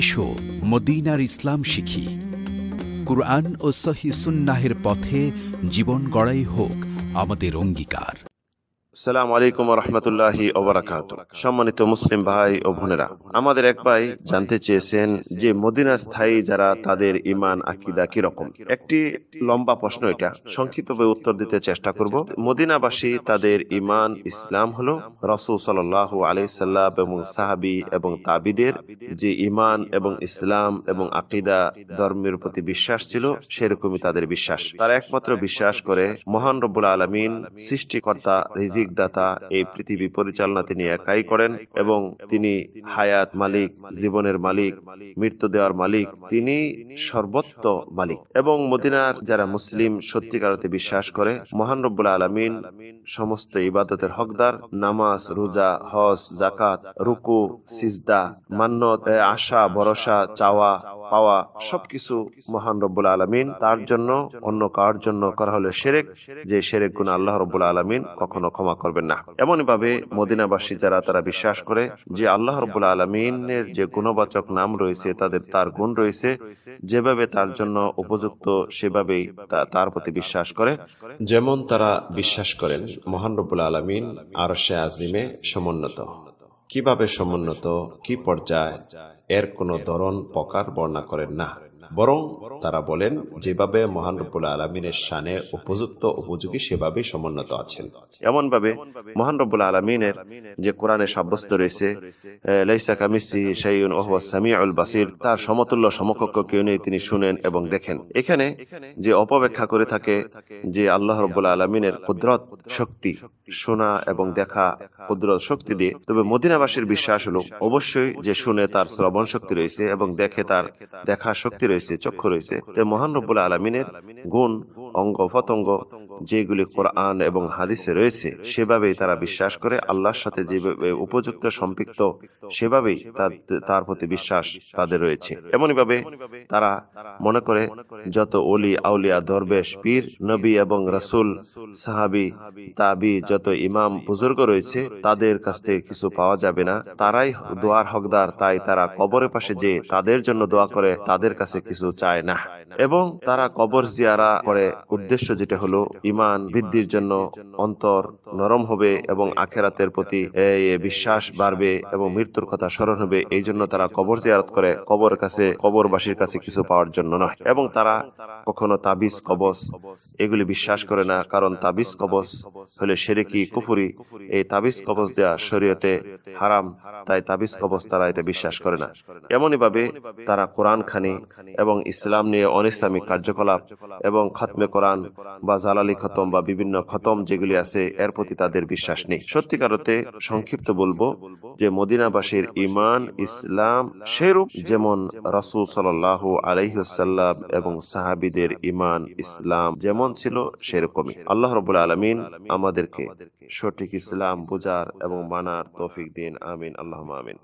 এসো মদিনার ইসলাম শিখি কুরআন ও সহি সুন্নাহের পথে জীবন গড়াই হোক আমাদের অঙ্গীকার সালাম আলাইকুম রহমতুল্লাহ ওবরাকাত সম্মানিত মুসলিম ভাই ও বোনেরা আমাদের এক ভাই জানতে চেয়েছেন যে মদিনা স্থায়ী যারা তাদের ইমান আকিদা কিরকম একটি লম্বা প্রশ্ন এটা সংক্ষিপ্তভাবে উত্তর দিতে চেষ্টা করব মদিনাবাসী তাদের ইমান ইসলাম হলো রসুল সাল্লাহ সাল্লাম এবং সাহাবি এবং তাবিদের যে ইমান এবং ইসলাম এবং আকিদা ধর্মের প্রতি বিশ্বাস ছিল সেরকমই তাদের বিশ্বাস তারা একমাত্র বিশ্বাস করে মহান রব্বুল আলমিন সৃষ্টিকর্তা রিজিক রিজিক দাতা এই পৃথিবী পরিচালনা তিনি একাই করেন এবং তিনি হায়াত মালিক জীবনের মালিক মৃত্যু দেওয়ার মালিক তিনি সর্বত্র মালিক এবং মদিনার যারা মুসলিম সত্যিকারতে বিশ্বাস করে মহান রব্বুল আলমিন সমস্ত ইবাদতের হকদার নামাজ রোজা হজ জাকাত রুকু সিজদা মান্য আশা ভরসা চাওয়া পাওয়া সবকিছু মহান রব্বুল আলমিন তার জন্য অন্য কার জন্য করা হলে সেরেক যে সেরেক গুণ আল্লাহ রব্বুল আলমিন কখনো ক্ষমা ক্ষমা করবেন না ভাবে মদিনাবাসী যারা তারা বিশ্বাস করে যে আল্লাহ রবুল আলমিনের যে গুণবাচক নাম রয়েছে তাদের তার গুণ রয়েছে যেভাবে তার জন্য উপযুক্ত সেভাবেই তার প্রতি বিশ্বাস করে যেমন তারা বিশ্বাস করেন মহান রবুল আলমিন আর সে আজিমে সমুন্নত কিভাবে সমুন্নত কি পর্যায় এর কোনো ধরন প্রকার বর্ণনা করেন না বরং তারা বলেন যেভাবে মহান রব্বুল আলমিনের শানে উপযুক্ত উপযোগী সেভাবেই সমুন্নত আছেন এমনভাবে মহান রব্বুল আলমিনের যে কোরআনে সাব্যস্ত রয়েছে লাইসা কামিসি শাইউন ওহওয়া সামিউল বাসির তার সমতুল্য সমকক্ষ কেউ নেই তিনি শুনেন এবং দেখেন এখানে যে অপব্যাখ্যা করে থাকে যে আল্লাহ রব্বুল আলমিনের কুদরত শক্তি শোনা এবং দেখা কুদরত শক্তি দিয়ে তবে মদিনাবাসীর বিশ্বাস হলো অবশ্যই যে শুনে তার শ্রবণ শক্তি রয়েছে এবং দেখে তার দেখা শক্তি রয়েছে চক্ষু রয়েছে তে মহান রব্বুল আলমিনের গুণ অঙ্গ ফতঙ্গ যেগুলি কোরআন এবং হাদিসে রয়েছে সেভাবেই তারা বিশ্বাস করে আল্লাহর সাথে যেভাবে উপযুক্ত সম্পৃক্ত সেভাবেই তার প্রতি বিশ্বাস তাদের রয়েছে এমনইভাবে তারা মনে করে যত অলি আউলিয়া দরবেশ পীর নবী এবং রাসুল সাহাবি তাবি যত ইমাম বুজুর্গ রয়েছে তাদের কাছ থেকে কিছু পাওয়া যাবে না তারাই দোয়ার হকদার তাই তারা কবরের পাশে যে তাদের জন্য দোয়া করে তাদের কাছে কিছু চায় না এবং তারা কবর জিয়ারা করে উদ্দেশ্য যেটা হলো ইমান বৃদ্ধির জন্য অন্তর নরম হবে এবং আখেরাতের প্রতি বিশ্বাস বাড়বে এবং মৃত্যুর কথা স্মরণ হবে এই জন্য তারা কবর জিয়ারত করে কবর কাছে কবরবাসীর কাছে কিছু পাওয়ার জন্য নয় এবং তারা কখনো তাবিজ কবচ এগুলি বিশ্বাস করে না কারণ তাবিজ কবচ হলে সেরেকি কুফুরি এই তাবিজ কবচ দেয়া শরীয়তে হারাম তাই তাবিজ কবচ তারা এটা বিশ্বাস করে না এমনইভাবে তারা কোরআন খানি এবং ইসলাম নিয়ে অনিসলামিক কার্যকলাপ এবং খতমে কোরআন বা জালালি খতম বা বিভিন্ন খতম যেগুলি আছে এর প্রতি তাদের বিশ্বাস নেই সত্যিকারতে সংক্ষিপ্ত বলবো যে মদিনাবাসীর ইমান ইসলাম সেরূপ যেমন রাসুল সাল্লাহ আলহিসাল্লাম এবং সাহাবিদের ইমান ইসলাম যেমন ছিল সেরকমই আল্লাহ রবুল আলমিন আমাদেরকে সঠিক ইসলাম বোঝার এবং মানার তৌফিক দিন আমিন আল্লাহ আমিন